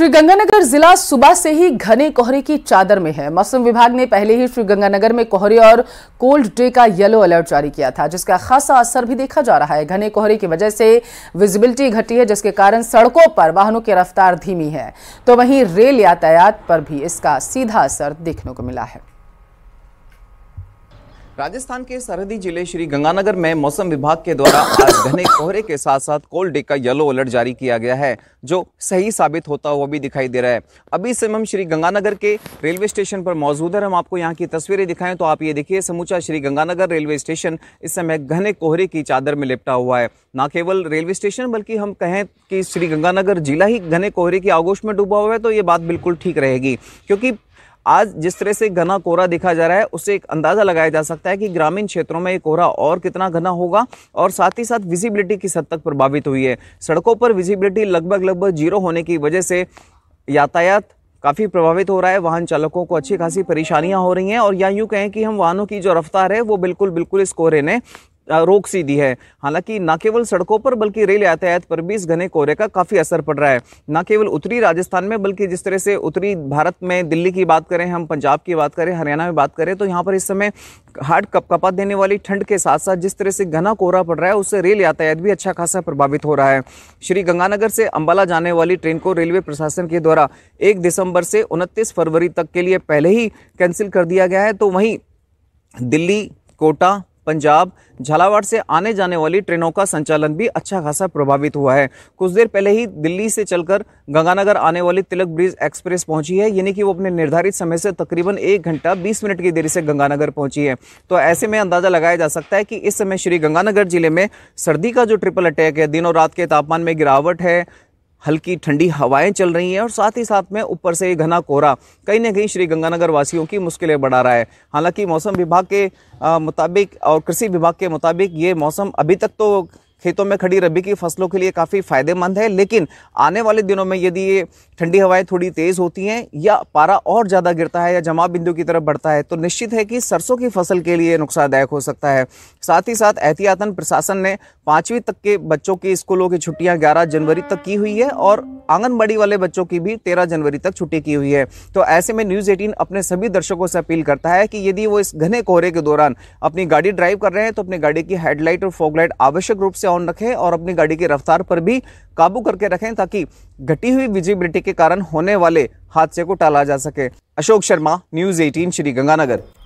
श्रीगंगानगर जिला सुबह से ही घने कोहरे की चादर में है मौसम विभाग ने पहले ही श्रीगंगानगर में कोहरे और कोल्ड डे का येलो अलर्ट जारी किया था जिसका खासा असर भी देखा जा रहा है घने कोहरे की वजह से विजिबिलिटी घटी है जिसके कारण सड़कों पर वाहनों की रफ्तार धीमी है तो वहीं रेल यातायात पर भी इसका सीधा असर देखने को मिला है राजस्थान के सरहदी जिले श्री गंगानगर में मौसम विभाग के द्वारा आज घने कोहरे के साथ साथ कोल्ड डे का येलो अलर्ट जारी किया गया है जो सही साबित होता हुआ भी दिखाई दे रहा है अभी समय हम श्री गंगानगर के रेलवे स्टेशन पर मौजूद है हम आपको यहाँ की तस्वीरें दिखाएं तो आप ये देखिए समूचा श्री गंगानगर रेलवे स्टेशन इस समय घने कोहरे की चादर में लिपटा हुआ है ना केवल रेलवे स्टेशन बल्कि हम कहें कि श्री गंगानगर जिला ही घने कोहरे की आगोश में डूबा हुआ है तो ये बात बिल्कुल ठीक रहेगी क्योंकि आज जिस तरह से घना कोहरा देखा जा रहा है उससे एक अंदाज़ा लगाया जा सकता है कि ग्रामीण क्षेत्रों में ये कोहरा और कितना घना होगा और साथ ही साथ विजिबिलिटी किस हद तक प्रभावित हुई है सड़कों पर विजिबिलिटी लगभग लगभग जीरो होने की वजह से यातायात काफ़ी प्रभावित हो रहा है वाहन चालकों को अच्छी खासी परेशानियां हो रही हैं और या यूँ कहें कि हम वाहनों की जो रफ्तार है वो बिल्कुल बिल्कुल इस कोहरे ने रोक सी दी है हालांकि न केवल सड़कों पर बल्कि रेल यातायात पर भी इस घने कोहरे का काफ़ी असर पड़ रहा है न केवल उत्तरी राजस्थान में बल्कि जिस तरह से उत्तरी भारत में दिल्ली की बात करें हम पंजाब की बात करें हरियाणा में बात करें तो यहाँ पर इस समय हार्ड कपकपा देने वाली ठंड के साथ साथ जिस तरह से घना कोहरा पड़ रहा है उससे रेल यातायात भी अच्छा खासा प्रभावित हो रहा है श्री गंगानगर से अम्बाला जाने वाली ट्रेन को रेलवे प्रशासन के द्वारा एक दिसंबर से उनतीस फरवरी तक के लिए पहले ही कैंसिल कर दिया गया है तो वहीं दिल्ली कोटा पंजाब झालावाड़ से आने जाने वाली ट्रेनों का संचालन भी अच्छा खासा प्रभावित हुआ है कुछ देर पहले ही दिल्ली से चलकर गंगानगर आने वाली तिलक ब्रिज एक्सप्रेस पहुंची है यानी कि वो अपने निर्धारित समय से तकरीबन एक घंटा बीस मिनट की देरी से गंगानगर पहुंची है तो ऐसे में अंदाजा लगाया जा सकता है कि इस समय श्री गंगानगर जिले में सर्दी का जो ट्रिपल अटैक है दिनों रात के तापमान में गिरावट है हल्की ठंडी हवाएं चल रही हैं और साथ ही साथ में ऊपर से घना कोहरा कहीं ना कहीं श्री गंगानगर वासियों की मुश्किलें बढ़ा रहा है हालांकि मौसम विभाग के मुताबिक और कृषि विभाग के मुताबिक ये मौसम अभी तक तो खेतों में खड़ी रबी की फसलों के लिए काफ़ी फायदेमंद है लेकिन आने वाले दिनों में यदि ये ठंडी हवाएं थोड़ी तेज़ होती हैं या पारा और ज़्यादा गिरता है या जमा बिंदु की तरफ बढ़ता है तो निश्चित है कि सरसों की फसल के लिए नुकसानदायक हो सकता है साथ ही साथ एहतियातन प्रशासन ने पाँचवीं तक के बच्चों की स्कूलों की छुट्टियाँ ग्यारह जनवरी तक की हुई है और आंगनबाड़ी वाले बच्चों की भी तेरह जनवरी तक छुट्टी की हुई है तो ऐसे में न्यूज़ एटीन अपने सभी दर्शकों से अपील करता है कि यदि वो इस घने कोहरे के दौरान अपनी गाड़ी ड्राइव कर रहे हैं तो अपनी गाड़ी की हेडलाइट और फोकलाइट आवश्यक रूप से ऑन रखें और अपनी गाड़ी की रफ्तार पर भी काबू करके रखें ताकि घटी हुई विजिबिलिटी के कारण होने वाले हादसे को टाला जा सके अशोक शर्मा न्यूज़ एटीन श्री गंगानगर